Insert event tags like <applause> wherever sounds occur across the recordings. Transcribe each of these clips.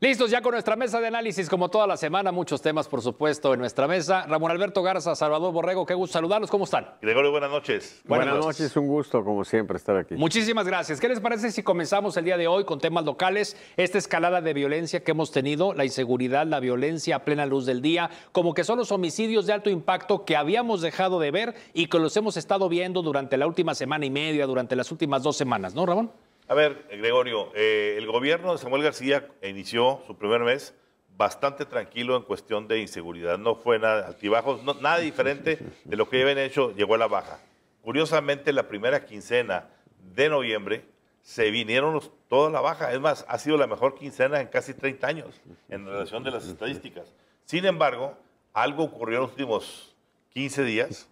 Listos ya con nuestra mesa de análisis, como toda la semana, muchos temas, por supuesto, en nuestra mesa. Ramón Alberto Garza, Salvador Borrego, qué gusto saludarlos, ¿cómo están? Gregorio, buenas noches. Buenas, noches. noches. un gusto, como siempre, estar aquí. Muchísimas gracias. ¿Qué les parece si comenzamos el día de hoy con temas locales? Esta escalada de violencia que hemos tenido, la inseguridad, la violencia a plena luz del día, como que son los homicidios de alto impacto que habíamos dejado de ver y que los hemos estado viendo durante la última semana y media, durante las últimas dos semanas, ¿no, Ramón? A ver, Gregorio, eh, el gobierno de Samuel García inició su primer mes bastante tranquilo en cuestión de inseguridad. No fue nada altibajos, nada diferente de lo que habían hecho, llegó a la baja. Curiosamente, la primera quincena de noviembre se vinieron todas toda la baja. Es más, ha sido la mejor quincena en casi 30 años en relación de las estadísticas. Sin embargo, algo ocurrió en los últimos 15 días,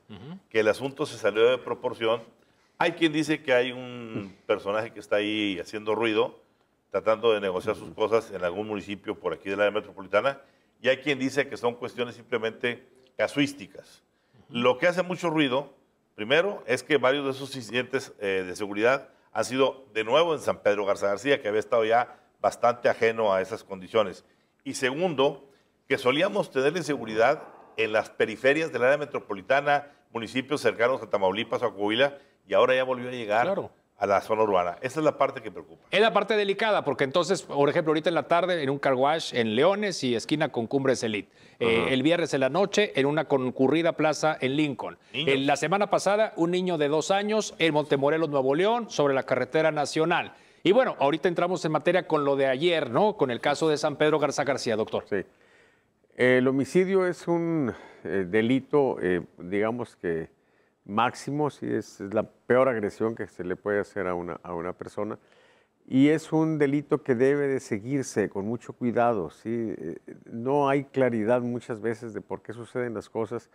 que el asunto se salió de proporción hay quien dice que hay un personaje que está ahí haciendo ruido, tratando de negociar sus cosas en algún municipio por aquí de la área metropolitana, y hay quien dice que son cuestiones simplemente casuísticas. Lo que hace mucho ruido, primero, es que varios de esos incidentes eh, de seguridad han sido de nuevo en San Pedro Garza García, que había estado ya bastante ajeno a esas condiciones. Y segundo, que solíamos tener inseguridad en las periferias del área metropolitana, municipios cercanos a Tamaulipas o a Coahuila, y ahora ya volvió a llegar a la zona urbana. Esa es la parte que preocupa. Es la parte delicada, porque entonces, por ejemplo, ahorita en la tarde en un car en Leones y esquina con Cumbres Elite. Eh, el viernes en la noche en una concurrida plaza en Lincoln. en eh, la semana pasada, un niño de dos años en Montemorelos, Nuevo León, sobre la carretera nacional. Y bueno, ahorita entramos en materia con lo de ayer, ¿no? Con el caso de San Pedro Garza García, doctor. Sí. El homicidio es un eh, delito, digamos que máximo, sí, es, la peor agresión que se le puede hacer a una, persona. Y es un delito que debe de seguirse con mucho cuidado, ¿sí? Eh, no hay claridad muchas veces de por qué suceden las cosas,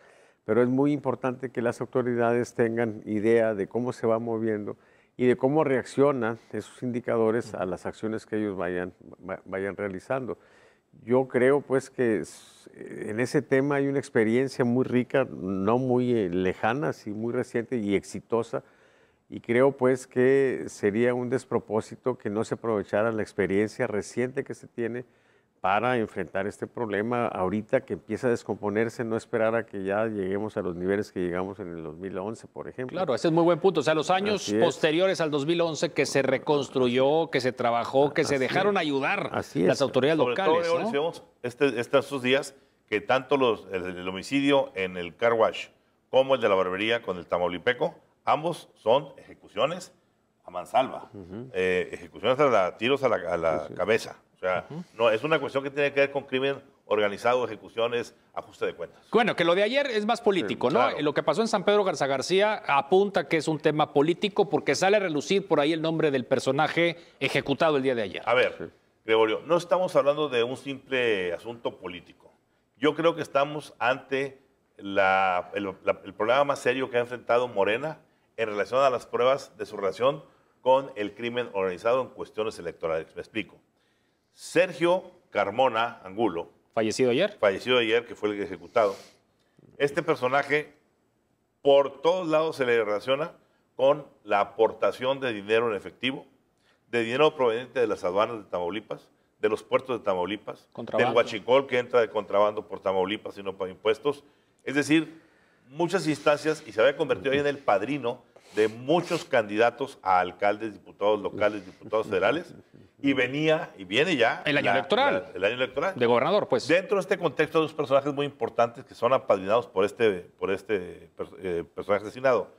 pero es muy importante que las autoridades tengan idea de cómo se va moviendo y de cómo reaccionan esos indicadores a las acciones que ellos vayan realizando yo creo pues que eh, en ese tema hay una experiencia muy rica, no muy eh, lejana, sí muy reciente y exitosa. Y creo pues que sería un despropósito que no se aprovechara la experiencia reciente que se tiene para enfrentar este problema ahorita que empieza a descomponerse, no esperar a que ya lleguemos a los niveles que llegamos en el 2011, por ejemplo. Claro, ese es muy buen punto. O sea, los años posteriores al 2011 que se reconstruyó, que se trabajó, que se dejaron ayudar las autoridades locales. Todo, ¿no? vemos este, este, estos días que tanto los, el, homicidio en el car wash como el de la barbería con el tamaulipeco, ambos son ejecuciones a mansalva, eh, ejecuciones a tiros a la, cabeza sea, no, es una cuestión que tiene que ver con crimen organizado, ejecuciones, ajuste de cuentas. Bueno, que lo de ayer es más político, ¿no? Lo que pasó en San Pedro Garza García apunta que es un tema político porque sale a relucir por ahí el nombre del personaje ejecutado el día de ayer. A ver, Gregorio, no estamos hablando de un simple asunto político. Yo creo que estamos ante la, el, el problema más serio que ha enfrentado Morena en relación a las pruebas de su relación con el crimen organizado en cuestiones electorales. Me explico. Sergio Carmona Angulo. Fallecido ayer. Fallecido ayer, que fue el ejecutado. Este personaje, por todos lados se le relaciona con la aportación de dinero en efectivo, de dinero proveniente de las aduanas de Tamaulipas, de los puertos de Tamaulipas, del huachicol que entra de contrabando por Tamaulipas y no para impuestos. Es decir, muchas instancias y se había convertido ahí en el padrino de muchos candidatos a alcaldes, diputados locales, diputados federales y venía, y viene ya. El año electoral. el año electoral. De gobernador, pues. Dentro de este contexto, dos personajes muy importantes que son apadrinados por este, por este eh, personaje asesinado.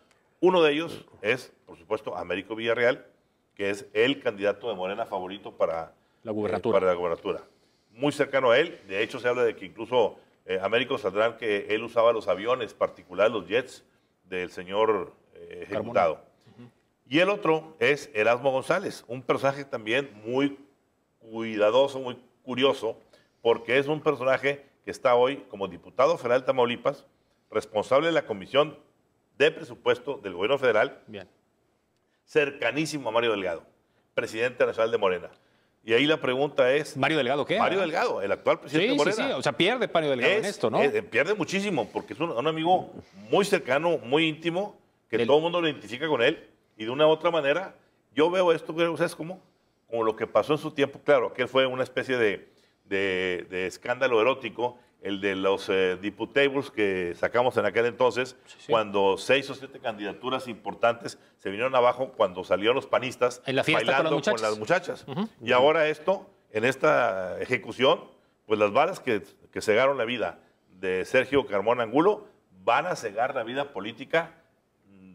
Uno de ellos es, por supuesto, Américo Villarreal, que es el candidato de Morena favorito para la eh, gubernatura. Muy cercano a él. De hecho, se habla de que incluso eh, Américo saldrán que él usaba los aviones particulares, los jets del señor ejecutado. Y el otro es Erasmo González, un personaje también muy cuidadoso, muy curioso, porque es un personaje que está hoy como diputado federal de Tamaulipas, responsable de la Comisión de Presupuesto del Gobierno Federal, Bien. cercanísimo a Mario Delgado, presidente nacional de Morena. Y ahí la pregunta es... ¿Mario Delgado qué? Mario Delgado, el actual presidente de Morena. Sí, sí, o sea, pierde Mario Delgado en esto, ¿no? Eh, pierde muchísimo, porque es un, amigo muy cercano, muy íntimo, que todo el mundo lo identifica con él y de una u otra manera, yo veo esto, que es Como lo que pasó en su tiempo, claro, aquel fue una especie de, escándalo erótico, el de los eh, diputables que sacamos en aquel entonces, cuando seis o siete candidaturas importantes se vinieron abajo cuando salieron los panistas bailando con las muchachas. Y ahora esto, en esta ejecución, pues las balas que, que cegaron la vida de Sergio Carmón Angulo van a cegar la vida política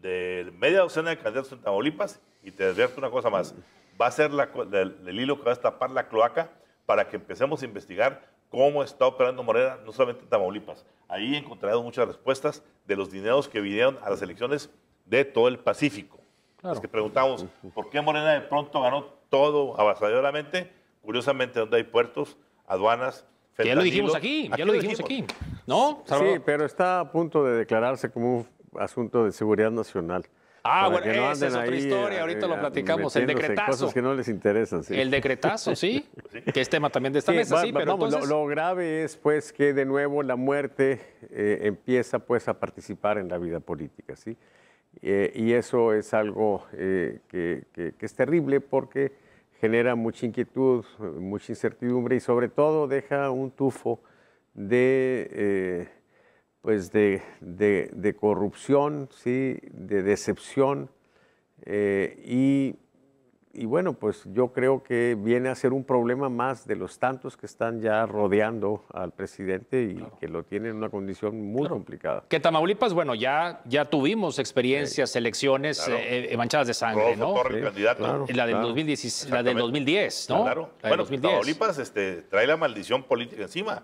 de media docena de candidatos en Tamaulipas y te advierto una cosa más. Va a ser el, hilo que va a tapar la cloaca para que empecemos a investigar cómo está operando Morena, no solamente en Tamaulipas. Ahí encontraremos muchas respuestas de los dineros que vinieron a las elecciones de todo el Pacífico. Claro. Es que preguntamos, ¿por qué Morena de pronto ganó todo avasalladoramente? Curiosamente, donde hay puertos, aduanas, Ya lo dijimos aquí, ya lo dijimos, aquí. ¿No? Sí, pero está a punto de declararse como un asunto de seguridad nacional. Ah, bueno, esa es otra historia, eh, ahorita lo eh, platicamos, el decretazo. Cosas que no les interesan, sí. El decretazo, sí, <laughs> que es tema también de esta mesa, sí, pero lo, grave es pues que de nuevo la muerte eh, empieza pues a participar en la vida política, ¿sí? y eso es algo que es terrible porque genera mucha inquietud, mucha incertidumbre y sobre todo deja un tufo de pues de, corrupción, ¿sí? de decepción. Eh, y, bueno, pues yo creo que viene a ser un problema más de los tantos que están ya rodeando al presidente y que lo tienen en una condición muy complicada. Que Tamaulipas, bueno, ya, ya tuvimos experiencias, elecciones eh, eh, manchadas de sangre, ¿no? la, del 2010, ¿no? Claro. Pues, Tamaulipas este, trae la maldición política encima.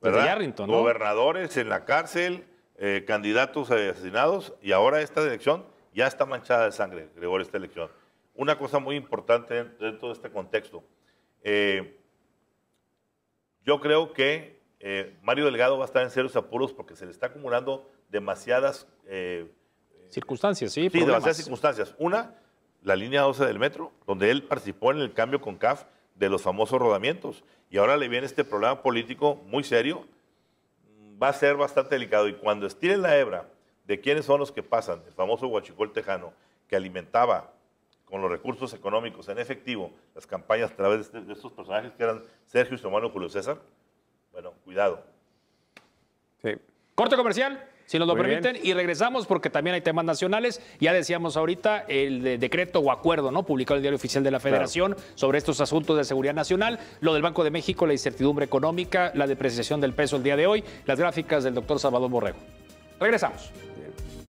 ¿verdad? Gobernadores en la cárcel, eh, candidatos asesinados y ahora esta elección ya está manchada de sangre, Gregor, esta elección. Una cosa muy importante dentro de este contexto. Eh, yo creo que eh, Mario Delgado va a estar en serios apuros porque se le está acumulando demasiadas... circunstancias, sí. Sí, demasiadas circunstancias. Una, la línea 12 del metro, donde él participó en el cambio con CAF de los famosos rodamientos. Y ahora le viene este problema político muy serio, va a ser bastante delicado. Y cuando estiren la hebra de quiénes son los que pasan, el famoso huachicol tejano, que alimentaba con los recursos económicos en efectivo las campañas a través de este, estos personajes que eran Sergio y Julio César, bueno, cuidado. Sí. Corte comercial si nos lo permiten. Y regresamos porque también hay temas nacionales. Ya decíamos ahorita el decreto o acuerdo, ¿no? Publicado en el Diario Oficial de la Federación sobre estos asuntos de seguridad nacional, lo del Banco de México, la incertidumbre económica, la depreciación del peso el día de hoy, las gráficas del doctor Salvador Borrego. Regresamos.